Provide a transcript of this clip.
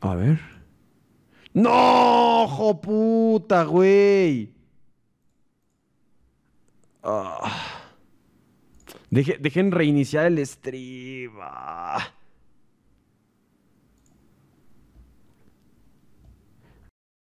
A ver. ¡No! ¡Jo puta, güey! Ah. dejen reiniciar el stream.